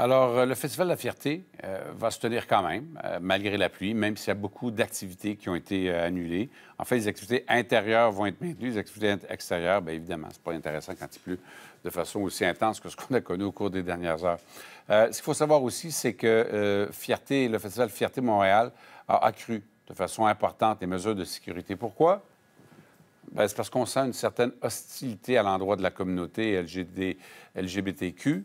Alors, euh, le Festival de la Fierté euh, va se tenir quand même, euh, malgré la pluie, même s'il y a beaucoup d'activités qui ont été annulées. En fait, les activités intérieures vont être maintenues, les activités extérieures, bien évidemment, n'est pas intéressant quand il pleut de façon aussi intense que ce qu'on a connu au cours des dernières heures. ce qu'il faut savoir aussi, c'est que Fierté, le Festival Fierté Montréal a accru de façon importante les mesures de sécurité. Pourquoi? Ben, c'est parce qu'on sent une certaine hostilité à l'endroit de la communauté LGBTQ.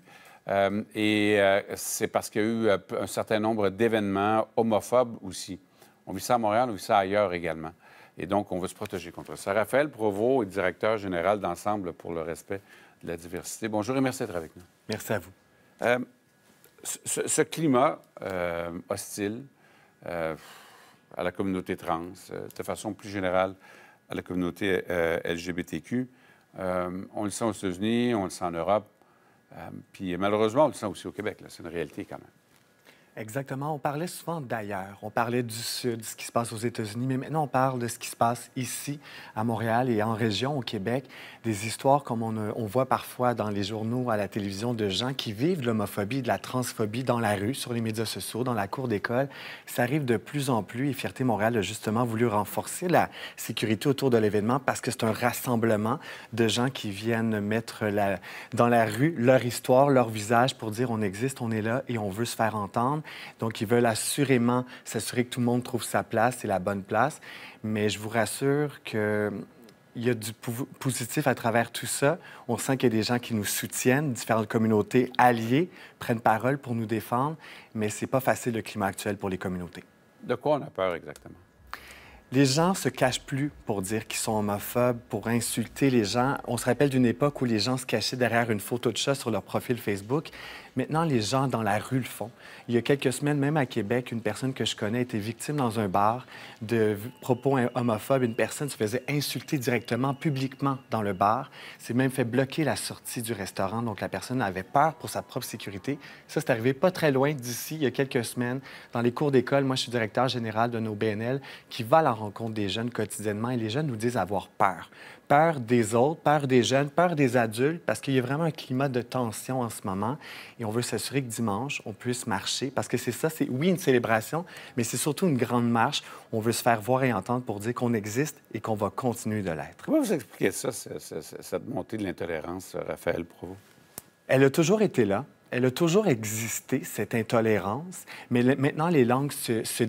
Euh, et euh, c'est parce qu'il y a eu euh, un certain nombre d'événements homophobes aussi. On vit ça à Montréal, on vit ça ailleurs également. Et donc, on veut se protéger contre ça. Raphaël Provost est directeur général d'Ensemble pour le respect de la diversité. Bonjour et merci d'être avec nous. Merci à vous. Ce, ce, climat hostile à la communauté trans, de façon plus générale à la communauté LGBTQ, on le sent aux États-Unis, on le sent en Europe, euh, puis malheureusement, on le sent aussi au Québec. C'est une réalité quand même. Exactement. On parlait souvent d'ailleurs. On parlait du Sud, ce qui se passe aux États-Unis, mais maintenant on parle de ce qui se passe ici, à Montréal et en région, au Québec. Des histoires comme on, voit parfois dans les journaux, à la télévision, de gens qui vivent de l'homophobie, de la transphobie dans la rue, sur les médias sociaux, dans la cour d'école. Ça arrive de plus en plus et Fierté Montréal a justement voulu renforcer la sécurité autour de l'événement parce que c'est un rassemblement de gens qui viennent mettre dans la rue leur histoire, leur visage pour dire on existe, on est là et on veut se faire entendre. Donc, ils veulent assurément s'assurer que tout le monde trouve sa place et la bonne place. Mais je vous rassure qu'il y a du positif à travers tout ça. On sent qu'il y a des gens qui nous soutiennent, différentes communautés alliées prennent parole pour nous défendre, mais ce n'est pas facile le climat actuel pour les communautés. De quoi on a peur exactement? Les gens se cachent plus pour dire qu'ils sont homophobes, pour insulter les gens. On se rappelle d'une époque où les gens se cachaient derrière une photo de chat sur leur profil Facebook. Maintenant, les gens dans la rue le font. Il y a quelques semaines, même à Québec, une personne que je connais était victime dans un bar de propos homophobes. Une personne se faisait insulter directement, publiquement, dans le bar. C'est même fait bloquer la sortie du restaurant. Donc, la personne avait peur pour sa propre sécurité. Ça, c'est arrivé pas très loin d'ici, il y a quelques semaines, dans les cours d'école. Moi, je suis directeur général de nos BNL qui va à la rencontre des jeunes quotidiennement et les jeunes nous disent avoir peur peur des autres, peur des jeunes, peur des adultes, parce qu'il y a vraiment un climat de tension en ce moment. Et on veut s'assurer que dimanche, on puisse marcher, parce que c'est ça, c'est oui une célébration, mais c'est surtout une grande marche. On veut se faire voir et entendre pour dire qu'on existe et qu'on va continuer de l'être. Comment vous expliquez ça, cette montée de l'intolérance, euh, Raphaël pour vous? Elle a toujours été là elle a toujours existé, cette intolérance, mais maintenant les langues se,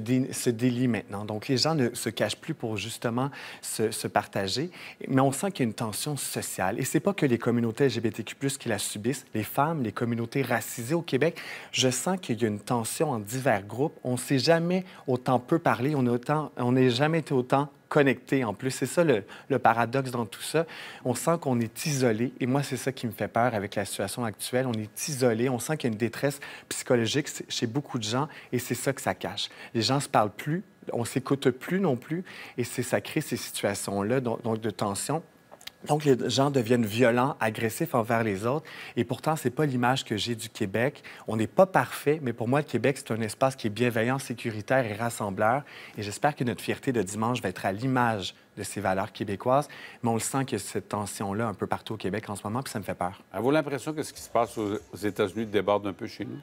délient maintenant. Donc les gens ne se cachent plus pour justement se, partager, mais on sent qu'il y a une tension sociale. Et c'est pas que les communautés LGBTQ+, qui la subissent, les femmes, les communautés racisées au Québec, je sens qu'il y a une tension en divers groupes. On ne s'est jamais autant peu parlé, on n'est jamais été autant connectés en plus. C'est ça le, paradoxe dans tout ça. On sent qu'on est isolé. Et moi, c'est ça qui me fait peur avec la situation actuelle. On est isolé. On sent qu'il y a une détresse psychologique chez beaucoup de gens. Et c'est ça que ça cache. Les gens ne se parlent plus. On s'écoute plus non plus. Et c'est ça crée ces situations-là, donc de tension. Donc, les gens deviennent violents, agressifs envers les autres. Et pourtant, c'est pas l'image que j'ai du Québec. On n'est pas parfait, mais pour moi, le Québec, c'est un espace qui est bienveillant, sécuritaire et rassembleur. Et j'espère que notre fierté de dimanche va être à l'image de ces valeurs québécoises. Mais on le sent que cette tension-là, un peu partout au Québec en ce moment, puis ça me fait peur. Avez-vous l'impression que ce qui se passe aux États-Unis déborde un peu chez nous?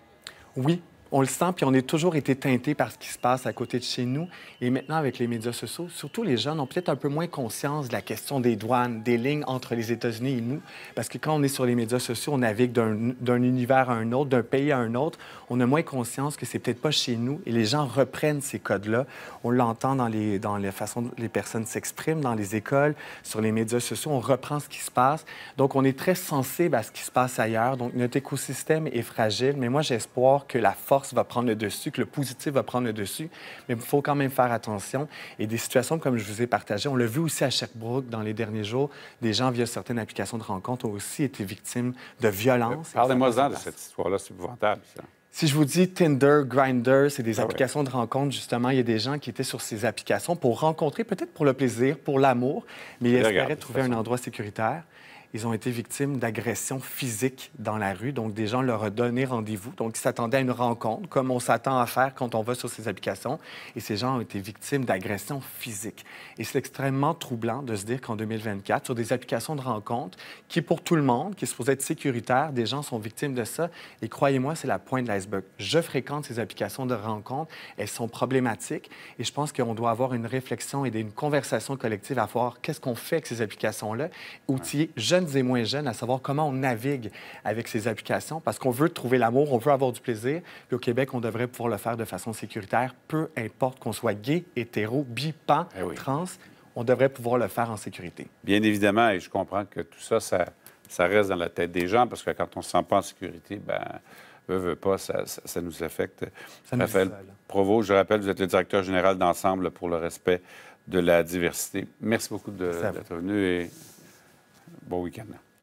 Oui, on le sent, puis on est toujours été teinté par ce qui se passe à côté de chez nous. Et maintenant, avec les médias sociaux, surtout les jeunes ont peut-être un peu moins conscience de la question des douanes, des lignes entre les États-Unis et nous. Parce que quand on est sur les médias sociaux, on navigue d'un univers à un autre, d'un pays à un autre. On a moins conscience que c'est peut-être pas chez nous. Et les gens reprennent ces codes-là. On l'entend dans les, dans les façons dont les personnes s'expriment, dans les écoles, sur les médias sociaux. On reprend ce qui se passe. Donc, on est très sensible à ce qui se passe ailleurs. Donc, notre écosystème est fragile. Mais moi, j'espère que la force va prendre le dessus, que le positif va prendre le dessus. Mais il faut quand même faire attention. Et des situations comme je vous ai partagé, on l'a vu aussi à Sherbrooke dans les derniers jours, des gens via certaines applications de rencontres ont aussi été victimes de violences. Euh, parlez-moi-en de cette histoire-là, c'est épouvantable, Si je vous dis Tinder, Grindr, c'est des ah applications de rencontre, justement. Il y a des gens qui étaient sur ces applications pour rencontrer, peut-être pour le plaisir, pour l'amour, mais ils espéraient trouver un endroit sécuritaire ils ont été victimes d'agressions physiques dans la rue. Donc, des gens leur ont donné rendez-vous. Donc, ils s'attendaient à une rencontre, comme on s'attend à faire quand on va sur ces applications. Et ces gens ont été victimes d'agressions physiques. Et c'est extrêmement troublant de se dire qu'en 2024, sur des applications de rencontre, qui pour tout le monde, qui se supposée être sécuritaire, des gens sont victimes de ça. Et croyez-moi, c'est la pointe de l'iceberg. Je fréquente ces applications de rencontre. Elles sont problématiques. Et je pense qu'on doit avoir une réflexion et une conversation collective à voir qu'est-ce qu'on fait avec ces applications-là, outils et moins jeunes à savoir comment on navigue avec ces applications parce qu'on veut trouver l'amour, on veut avoir du plaisir. Puis au Québec, on devrait pouvoir le faire de façon sécuritaire, peu importe qu'on soit gay, hétéro, bipan, eh trans, on devrait pouvoir le faire en sécurité. Bien évidemment, et je comprends que tout ça, ça, ça reste dans la tête des gens parce que quand on ne se sent pas en sécurité, ben veut, veut pas, ça, ça, nous affecte. Ça Raphaël Provost, je rappelle, vous êtes le directeur général d'Ensemble pour le respect de la diversité. Merci beaucoup d'être venu et what we can now.